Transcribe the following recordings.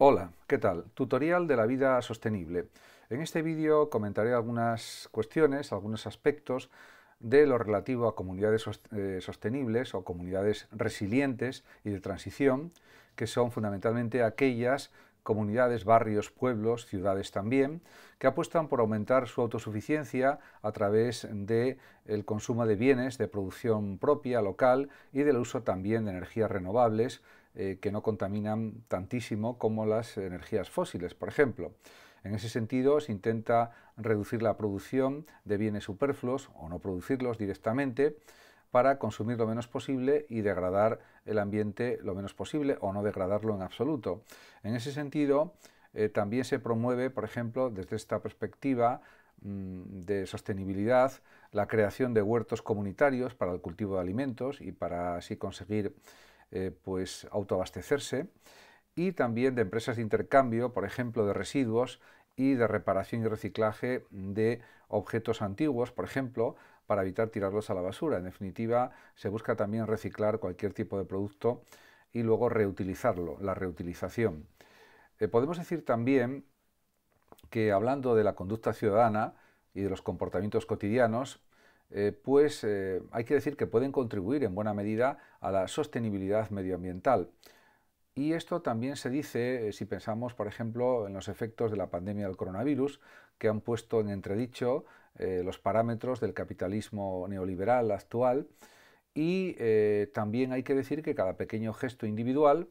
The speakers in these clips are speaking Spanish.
Hola, ¿qué tal? Tutorial de la vida sostenible. En este vídeo comentaré algunas cuestiones, algunos aspectos de lo relativo a comunidades eh, sostenibles o comunidades resilientes y de transición, que son fundamentalmente aquellas comunidades, barrios, pueblos, ciudades también, que apuestan por aumentar su autosuficiencia a través del consumo de bienes de producción propia, local y del uso también de energías renovables, eh, que no contaminan tantísimo como las energías fósiles, por ejemplo. En ese sentido, se intenta reducir la producción de bienes superfluos o no producirlos directamente para consumir lo menos posible y degradar el ambiente lo menos posible o no degradarlo en absoluto. En ese sentido, eh, también se promueve, por ejemplo, desde esta perspectiva mm, de sostenibilidad, la creación de huertos comunitarios para el cultivo de alimentos y para así conseguir eh, pues autoabastecerse y también de empresas de intercambio, por ejemplo, de residuos y de reparación y reciclaje de objetos antiguos, por ejemplo, para evitar tirarlos a la basura. En definitiva, se busca también reciclar cualquier tipo de producto y luego reutilizarlo, la reutilización. Eh, podemos decir también que hablando de la conducta ciudadana y de los comportamientos cotidianos, eh, pues eh, hay que decir que pueden contribuir en buena medida a la sostenibilidad medioambiental. Y esto también se dice eh, si pensamos, por ejemplo, en los efectos de la pandemia del coronavirus, que han puesto en entredicho los parámetros del capitalismo neoliberal actual. Y también hay que decir que cada pequeño gesto individual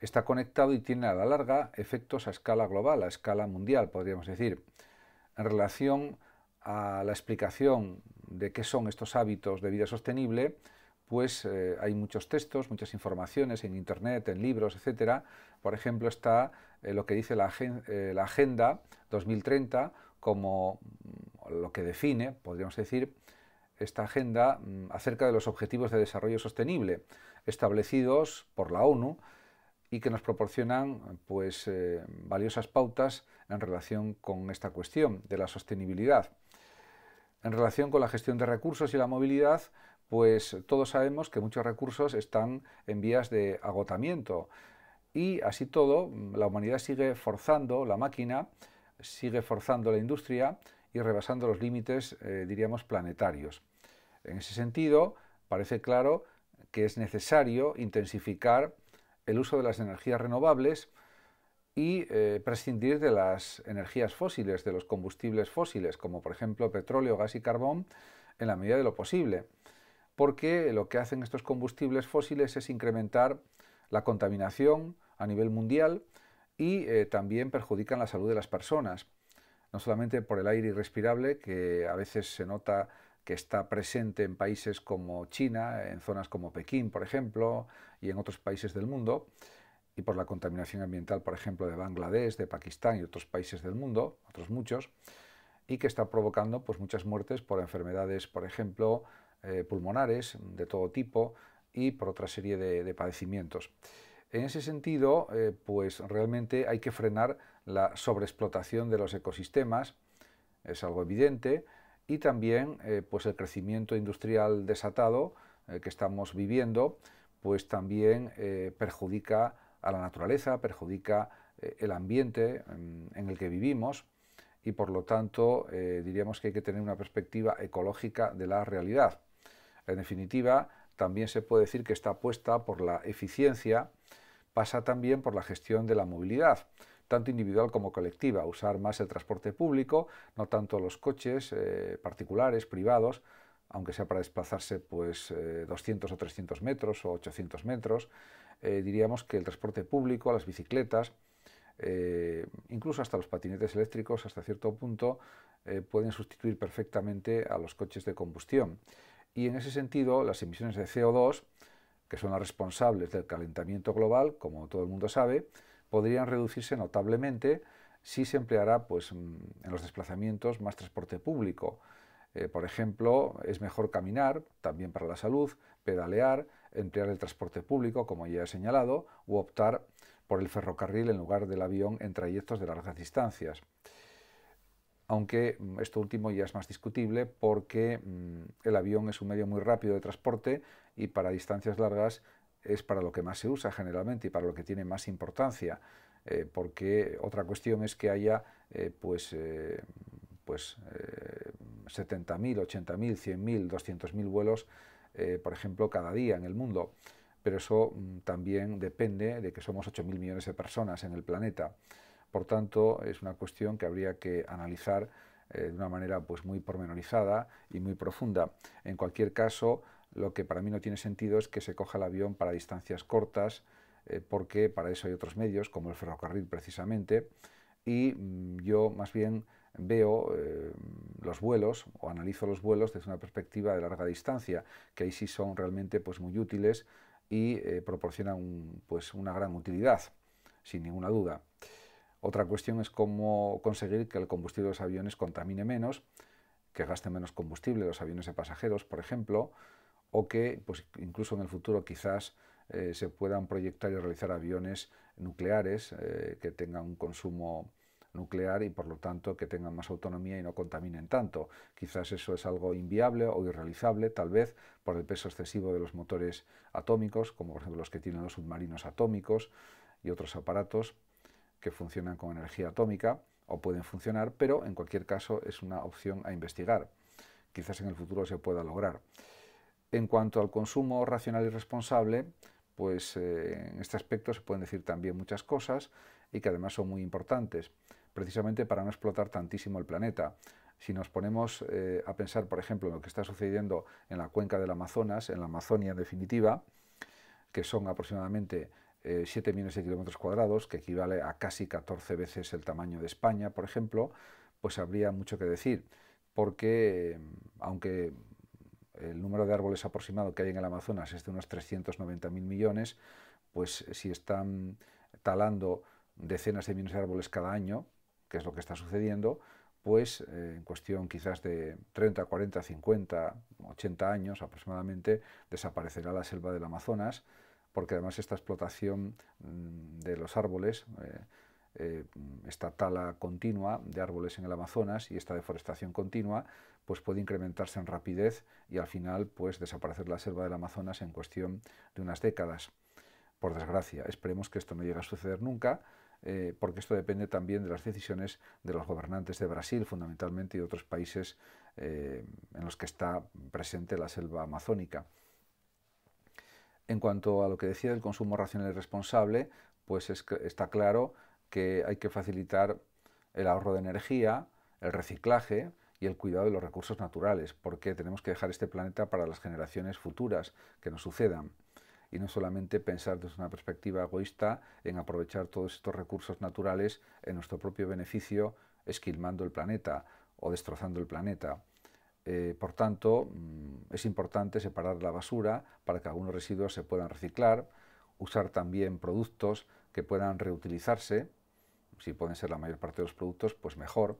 está conectado y tiene a la larga efectos a escala global, a escala mundial, podríamos decir. En relación a la explicación de qué son estos hábitos de vida sostenible, pues eh, hay muchos textos, muchas informaciones en Internet, en libros, etcétera. Por ejemplo, está eh, lo que dice la, eh, la, Agenda 2030 como mm, lo que define, podríamos decir, esta agenda mm, acerca de los objetivos de desarrollo sostenible establecidos por la ONU y que nos proporcionan pues, valiosas pautas en relación con esta cuestión de la sostenibilidad. En relación con la gestión de recursos y la movilidad, pues todos sabemos que muchos recursos están en vías de agotamiento y así todo la humanidad sigue forzando la máquina, sigue forzando la industria y rebasando los límites, eh, diríamos, planetarios. En ese sentido, parece claro que es necesario intensificar el uso de las energías renovables y eh, prescindir de las energías fósiles, de los combustibles fósiles, como por ejemplo petróleo, gas y carbón, en la medida de lo posible, porque lo que hacen estos combustibles fósiles es incrementar la contaminación a nivel mundial y eh, también perjudican la salud de las personas, no solamente por el aire irrespirable, que a veces se nota que está presente en países como China, en zonas como Pekín, por ejemplo, y en otros países del mundo, y por la contaminación ambiental, por ejemplo, de Bangladesh, de Pakistán y otros países del mundo, otros muchos, y que está provocando pues, muchas muertes por enfermedades, por ejemplo, eh, pulmonares de todo tipo y por otra serie de, padecimientos. En ese sentido, eh, pues realmente hay que frenar la sobreexplotación de los ecosistemas, es algo evidente, y también eh, pues el crecimiento industrial desatado que estamos viviendo, pues también perjudica a la naturaleza, perjudica eh, el ambiente mm, en el que vivimos y por lo tanto eh, diríamos que hay que tener una perspectiva ecológica de la realidad. En definitiva, también se puede decir que esta apuesta por la eficiencia pasa también por la gestión de la movilidad, tanto individual como colectiva, usar más el transporte público, no tanto los coches eh, particulares, privados, aunque sea para desplazarse pues 200 o 300 metros o 800 metros, eh, diríamos que el transporte público, las bicicletas, eh, incluso hasta los patinetes eléctricos, hasta cierto punto, eh, pueden sustituir perfectamente a los coches de combustión. Y en ese sentido, las emisiones de CO2, que son las responsables del calentamiento global, como todo el mundo sabe, podrían reducirse notablemente si se empleara pues, mm, en los desplazamientos más transporte público. por ejemplo, es mejor caminar, también para la salud, pedalear, emplear el transporte público, como ya he señalado, u optar por el ferrocarril en lugar del avión en trayectos de largas distancias. Aunque mm, esto último ya es más discutible porque mm, el avión es un medio muy rápido de transporte y para distancias largas es para lo que más se usa generalmente y para lo que tiene más importancia. Eh, porque otra cuestión es que haya eh, pues, 70.000, 80.000, 100.000, 200.000 vuelos eh, por ejemplo, cada día en el mundo. Pero eso mm, también depende de que somos 8.000 millones de personas en el planeta. Por tanto, es una cuestión que habría que analizar eh, de una manera pues, muy pormenorizada y muy profunda. En cualquier caso, lo que para mí no tiene sentido es que se coja el avión para distancias cortas, eh, porque para eso hay otros medios, como el ferrocarril precisamente, y mm, yo más bien veo eh, los vuelos o analizo los vuelos desde una perspectiva de larga distancia, que ahí sí son realmente pues, muy útiles y eh, proporcionan pues, una gran utilidad, sin ninguna duda. Otra cuestión es cómo conseguir que el combustible de los aviones contamine menos, que gaste menos combustible los aviones de pasajeros, por ejemplo, o que pues, incluso en el futuro quizás eh, se puedan proyectar y realizar aviones nucleares que tengan un consumo nuclear y por lo tanto que tengan más autonomía y no contaminen tanto. Quizás eso es algo inviable o irrealizable, tal vez por el peso excesivo de los motores atómicos, como por ejemplo los que tienen los submarinos atómicos y otros aparatos que funcionan con energía atómica o pueden funcionar, pero en cualquier caso es una opción a investigar. Quizás en el futuro se pueda lograr. En cuanto al consumo racional y responsable, pues eh, en este aspecto se pueden decir también muchas cosas y que además son muy importantes precisamente para no explotar tantísimo el planeta. Si nos ponemos eh, a pensar, por ejemplo, en lo que está sucediendo en la cuenca del Amazonas, en la Amazonia definitiva, que son aproximadamente 7 eh, millones de kilómetros cuadrados, que equivale a casi 14 veces el tamaño de España, por ejemplo, pues habría mucho que decir, porque aunque el número de árboles aproximado que hay en el Amazonas es de unos 390.000 millones, pues si están talando decenas de millones de árboles cada año, que es lo que está sucediendo, pues eh, en cuestión quizás de 30, 40, 50, 80 años aproximadamente, desaparecerá la selva del Amazonas, porque además esta explotación mm, de los árboles, eh, eh, esta tala continua de árboles en el Amazonas y esta deforestación continua, pues puede incrementarse en rapidez y al final pues desaparecer la selva del Amazonas en cuestión de unas décadas. Por desgracia, esperemos que esto no llegue a suceder nunca, eh, porque esto depende también de las decisiones de los gobernantes de Brasil, fundamentalmente, y otros países eh, en los que está presente la selva amazónica. En cuanto a lo que decía del consumo racional y responsable, pues está claro que hay que facilitar el ahorro de energía, el reciclaje y el cuidado de los recursos naturales, porque tenemos que dejar este planeta para las generaciones futuras que nos sucedan y no solamente pensar desde una perspectiva egoísta en aprovechar todos estos recursos naturales en nuestro propio beneficio, esquilmando el planeta o destrozando el planeta. Eh, por tanto, mm, es importante separar la basura para que algunos residuos se puedan reciclar, usar también productos que puedan reutilizarse, si pueden ser la mayor parte de los productos, pues mejor.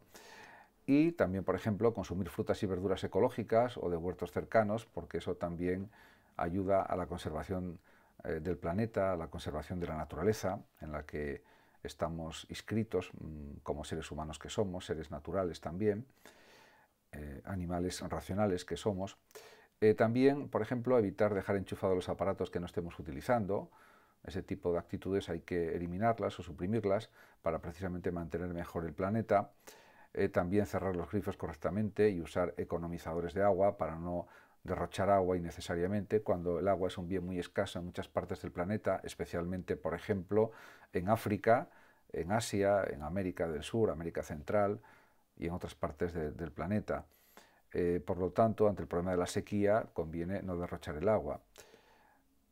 Y también, por ejemplo, consumir frutas y verduras ecológicas o de huertos cercanos, porque eso también ayuda a la conservación eh, del planeta, a la conservación de la naturaleza, en la que estamos inscritos mm, como seres humanos que somos, seres naturales también, eh, animales racionales que somos. Eh, también, por ejemplo, evitar dejar enchufados los aparatos que no estemos utilizando. Ese tipo de actitudes hay que eliminarlas o suprimirlas para precisamente mantener mejor el planeta. también cerrar los grifos correctamente y usar economizadores de agua para no derrochar agua innecesariamente cuando el agua es un bien muy escaso en muchas partes del planeta, especialmente, por ejemplo, en África, en Asia, en América del Sur, América Central y en otras partes del planeta. Eh, por lo tanto, ante el problema de la sequía, conviene no derrochar el agua.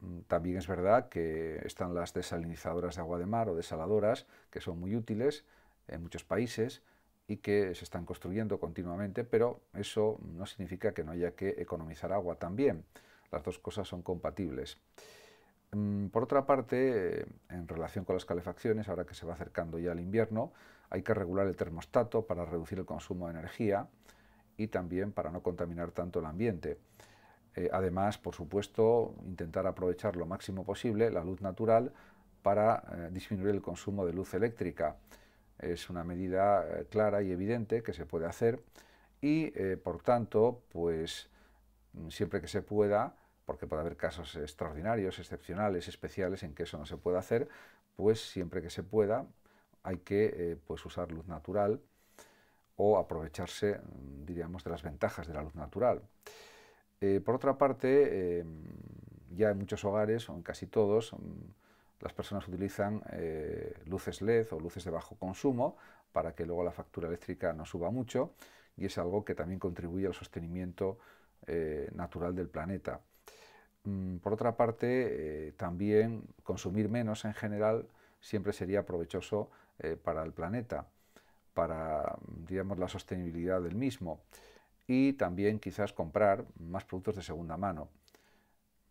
Mm, también es verdad que están las desalinizadoras de agua de mar o desaladoras, que son muy útiles en muchos países, y que se están construyendo continuamente, pero eso no significa que no haya que economizar agua también. Las dos cosas son compatibles. Mm, por otra parte, eh, en relación con las calefacciones, ahora que se va acercando ya el invierno, hay que regular el termostato para reducir el consumo de energía y también para no contaminar tanto el ambiente. Eh, además, por supuesto, intentar aprovechar lo máximo posible la luz natural para eh, disminuir el consumo de luz eléctrica. Es una medida eh, clara y evidente que se puede hacer y, eh, por tanto, pues mm, siempre que se pueda, porque puede haber casos extraordinarios, excepcionales, especiales en que eso no se pueda hacer, pues siempre que se pueda hay que eh, pues usar luz natural o aprovecharse, mm, diríamos, de las ventajas de la luz natural. por otra parte, em, ya en muchos hogares, o en casi todos, mm, las personas utilizan eh, luces LED o luces de bajo consumo para que luego la factura eléctrica no suba mucho y es algo que también contribuye al sostenimiento eh, natural del planeta. Mm, por otra parte, eh, también consumir menos en general siempre sería provechoso para el planeta, para digamos, la sostenibilidad del mismo y también quizás comprar más productos de segunda mano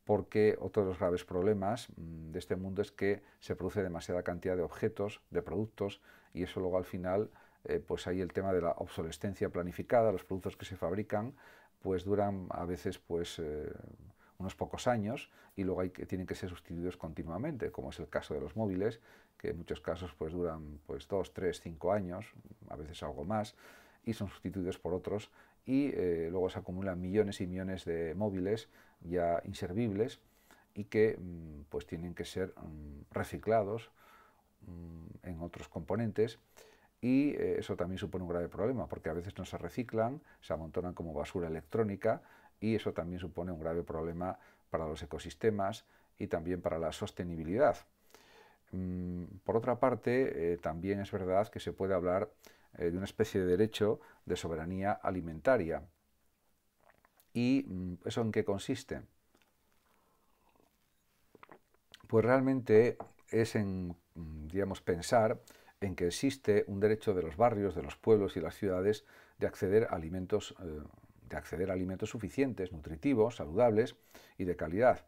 porque otro de los graves problemas mm, de este mundo es que se produce demasiada cantidad de objetos, de productos, y eso luego al final, eh, pues hay el tema de la obsolescencia planificada, los productos que se fabrican, pues duran a veces pues eh, unos pocos años y luego hay que, tienen que ser sustituidos continuamente, como es el caso de los móviles, que en muchos casos pues duran pues dos, tres, cinco años, a veces algo más, y son sustituidos por otros y eh, luego se acumulan millones y millones de móviles ya inservibles y que mm, pues tienen que ser mm, reciclados mm, en otros componentes y eh, eso también supone un grave problema porque a veces no se reciclan, se amontonan como basura electrónica y eso también supone un grave problema para los ecosistemas y también para la sostenibilidad. Por otra parte, eh, también es verdad que se puede hablar eh, de una especie de derecho de soberanía alimentaria. ¿Y mm, eso en qué consiste? Pues realmente es en, mm, digamos, pensar en que existe un derecho de los barrios, de los pueblos y las ciudades de acceder a alimentos, eh, de acceder a alimentos suficientes, nutritivos, saludables y de calidad.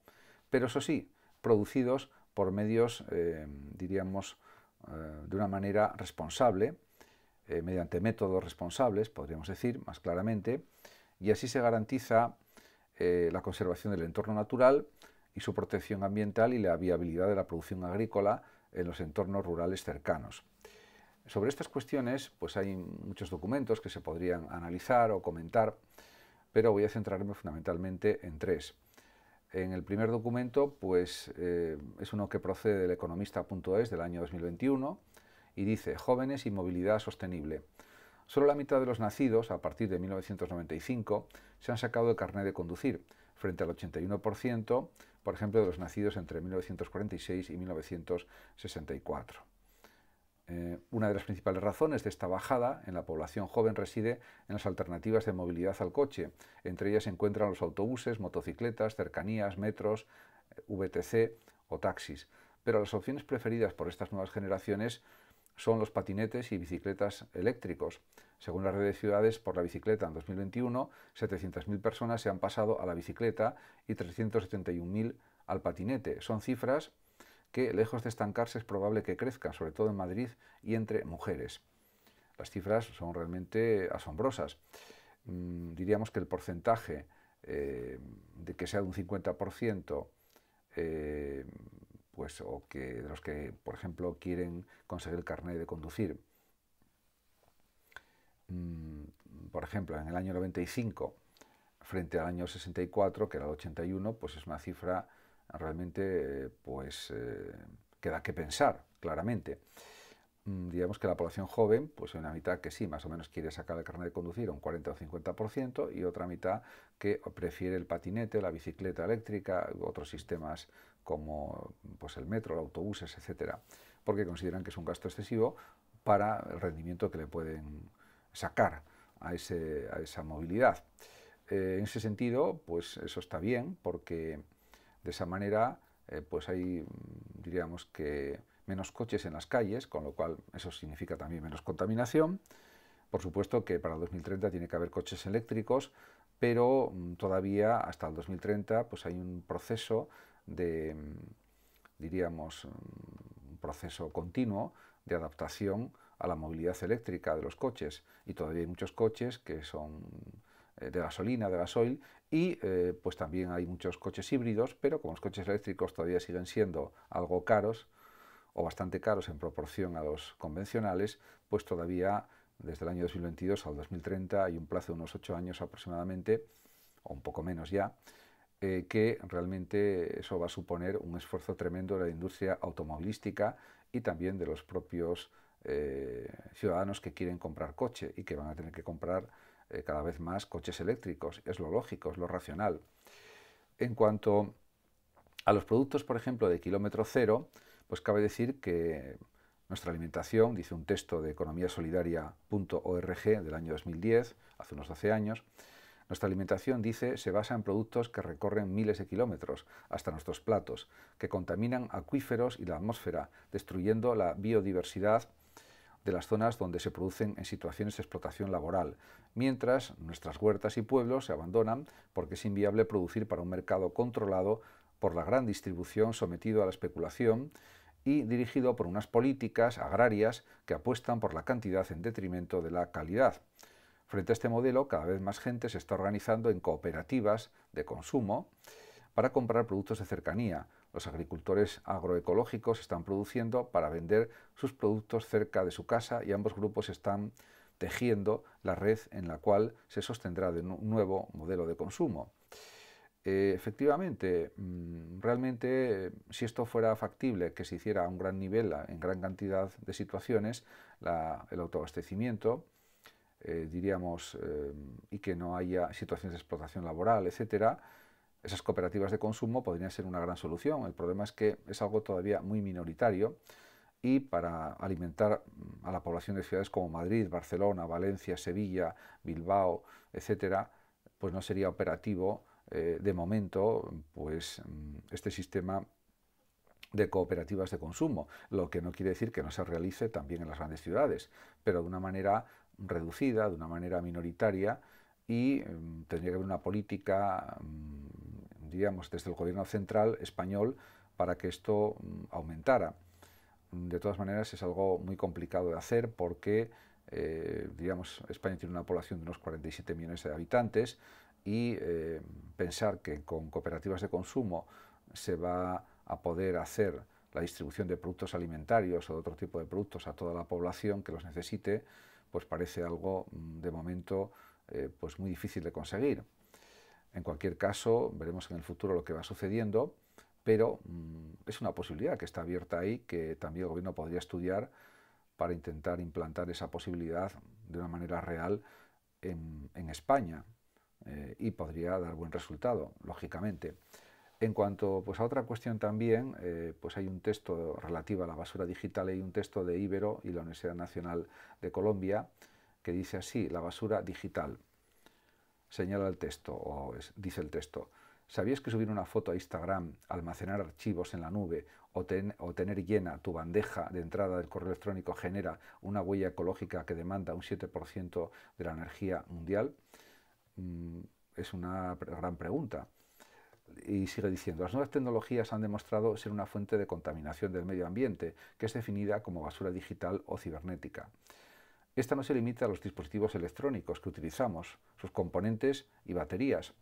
Pero eso sí, producidos por medios, eh, diríamos, de una manera responsable eh, mediante métodos responsables, podríamos decir más claramente, y así se garantiza eh, la conservación del entorno natural y su protección ambiental y la viabilidad de la producción agrícola en los entornos rurales cercanos. Sobre estas cuestiones pues hay muchos documentos que se podrían analizar o comentar, pero voy a centrarme fundamentalmente en tres. En el primer documento pues, eh, es uno que procede del economista.es del año 2021, y dice Jóvenes y Movilidad Sostenible. Solo la mitad de los nacidos, a partir de 1995, se han sacado el carnet de conducir, frente al 81%, por ejemplo, de los nacidos entre 1946 y 1964. Eh, una de las principales razones de esta bajada en la población joven reside en las alternativas de movilidad al coche. Entre ellas se encuentran los autobuses, motocicletas, cercanías, metros, eh, VTC o taxis. Pero las opciones preferidas por estas nuevas generaciones son los patinetes y bicicletas eléctricos. Según la red de ciudades por la bicicleta en 2021, 700.000 personas se han pasado a la bicicleta y 371.000 al patinete. Son cifras que, lejos de estancarse, es probable que crezcan, sobre todo en Madrid y entre mujeres. Las cifras son realmente asombrosas. Mm, diríamos que el porcentaje eh, de que sea de un 50% pues, o que de los que, por ejemplo, quieren conseguir el carnet de conducir. Mm, por ejemplo, en el año 95 frente al año 64, que era el 81, pues es una cifra realmente eh, pues eh, que da que pensar, claramente. Mm, digamos que la población joven, pues una mitad que sí, más o menos quiere sacar el carnet de conducir, un 40 o 50%, y otra mitad que prefiere el patinete, la bicicleta eléctrica, otros sistemas como pues, el metro, los autobuses, etcétera, porque consideran que es un gasto excesivo para el rendimiento que le pueden sacar a, a esa movilidad. Eh, en ese sentido, pues eso está bien, porque de esa manera eh, pues hay, mm, diríamos que, menos coches en las calles, con lo cual eso significa también menos contaminación. Por supuesto que para el 2030 tiene que haber coches eléctricos, pero mm, todavía hasta el 2030 pues hay un proceso de, mm, diríamos, mm, un proceso continuo de adaptación a la movilidad eléctrica de los coches. Y todavía hay muchos coches que son eh, de gasolina, de gasoil, y eh, pues también hay muchos coches híbridos, pero como los coches eléctricos todavía siguen siendo algo caros o bastante caros en proporción a los convencionales, pues todavía desde el año 2022 al 2030 hay un plazo de unos 8 años aproximadamente, o un poco menos ya, eh, que realmente eso va a suponer un esfuerzo tremendo de la industria automovilística y también de los propios eh, ciudadanos que quieren comprar coche y que van a tener que comprar eh, cada vez más coches eléctricos. Es lo lógico, es lo racional. En cuanto a los productos, por ejemplo, de kilómetro cero, pues cabe decir que nuestra alimentación, dice un texto de solidaria.org del año 2010, hace unos 12 años, nuestra alimentación, dice, se basa en productos que recorren miles de kilómetros hasta nuestros platos, que contaminan acuíferos y la atmósfera, destruyendo la biodiversidad de las zonas donde se producen en situaciones de explotación laboral, mientras nuestras huertas y pueblos se abandonan porque es inviable producir para un mercado controlado por la gran distribución sometido a la especulación y dirigido por unas políticas agrarias que apuestan por la cantidad en detrimento de la calidad. Frente a este modelo, cada vez más gente se está organizando en cooperativas de consumo para comprar productos de cercanía. Los agricultores agroecológicos están produciendo para vender sus productos cerca de su casa y ambos grupos están tejiendo la red en la cual se sostendrá de un nuevo modelo de consumo. Eh, efectivamente, mm, realmente, si esto fuera factible, que se hiciera a un gran nivel, en gran cantidad de situaciones, el autoabastecimiento, eh, diríamos, eh, y que no haya situaciones de explotación laboral, etcétera, esas cooperativas de consumo podrían ser una gran solución. El problema es que es algo todavía muy minoritario y para alimentar mm, a la población de ciudades como Madrid, Barcelona, Valencia, Sevilla, Bilbao, etcétera, pues no sería operativo eh, de momento pues mm, este sistema de cooperativas de consumo, lo que no quiere decir que no se realice también en las grandes ciudades, pero de una manera reducida, de una manera minoritaria, y em, tendría que haber una política, mm, digamos, desde el gobierno central español para que esto mm, aumentara. De todas maneras, es algo muy complicado de hacer porque, eh, digamos, España tiene una población de unos 47 millones de habitantes y eh, pensar que con cooperativas de consumo se va a poder hacer la distribución de productos alimentarios o de otro tipo de productos a toda la población que los necesite, pues parece algo mm, de momento eh, pues muy difícil de conseguir. En cualquier caso, veremos en el futuro lo que va sucediendo, pero mm, es una posibilidad que está abierta ahí, que también el gobierno podría estudiar para intentar implantar esa posibilidad de una manera real en, España eh, y podría dar buen resultado, lógicamente. En cuanto pues, a otra cuestión también, eh, pues hay un texto relativo a la basura digital, hay un texto de Ibero y la Universidad Nacional de Colombia que dice así, la basura digital. Señala el texto, o dice el texto, ¿sabías que subir una foto a Instagram, almacenar archivos en la nube o, tener llena tu bandeja de entrada del correo electrónico genera una huella ecológica que demanda un 7% de la energía mundial? Mm, es una gran pregunta y sigue diciendo, las nuevas tecnologías han demostrado ser una fuente de contaminación del medio ambiente, que es definida como basura digital o cibernética. Esta no se limita a los dispositivos electrónicos que utilizamos, sus componentes y baterías.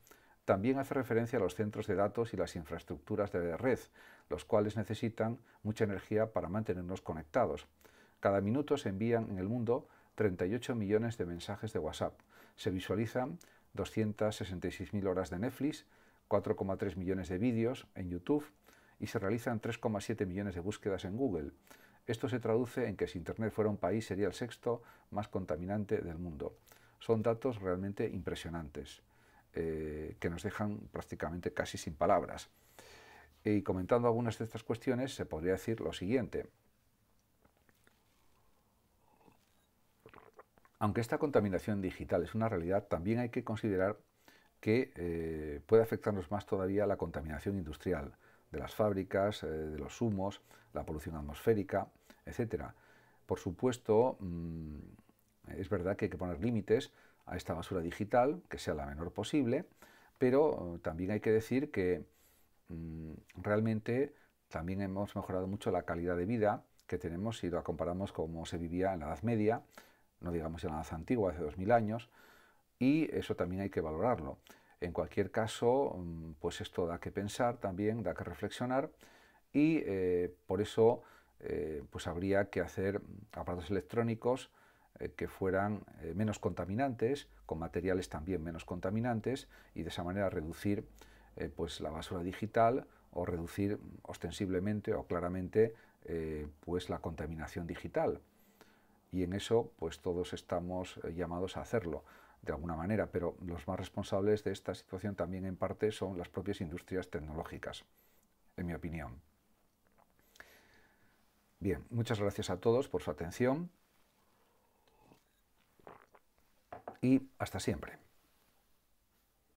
También hace referencia a los centros de datos y las infraestructuras de red, los cuales necesitan mucha energía para mantenernos conectados. Cada minuto se envían en el mundo 38 millones de mensajes de WhatsApp. Se visualizan 266.000 horas de Netflix, 4,3 millones de vídeos en YouTube y se realizan 3,7 millones de búsquedas en Google. Esto se traduce en que si Internet fuera un país sería el sexto más contaminante del mundo. Son datos realmente impresionantes eh, que nos dejan prácticamente casi sin palabras. Y comentando algunas de estas cuestiones se podría decir lo siguiente. Aunque esta contaminación digital es una realidad, también hay que considerar que eh, puede afectarnos más todavía la contaminación industrial de las fábricas, eh, de los humos, la polución atmosférica, etc. Por supuesto, mm, es verdad que hay que poner límites a esta basura digital, que sea la menor posible, pero eh, también hay que decir que mm, realmente también hemos mejorado mucho la calidad de vida que tenemos si la comparamos como se vivía en la Edad Media, no digamos en la Edad Antigua, hace 2000 años, y eso también hay que valorarlo. En cualquier caso, mm, pues esto da que pensar también, da que reflexionar y eh, por eso eh, pues habría que hacer aparatos electrónicos eh, que fueran menos contaminantes, con materiales también menos contaminantes y de esa manera reducir pues la basura digital o reducir ostensiblemente o claramente pues la contaminación digital. Y en eso pues todos estamos llamados a hacerlo de alguna manera, pero los más responsables de esta situación también en parte son las propias industrias tecnológicas, en mi opinión. Bien, muchas gracias a todos por su atención y hasta siempre.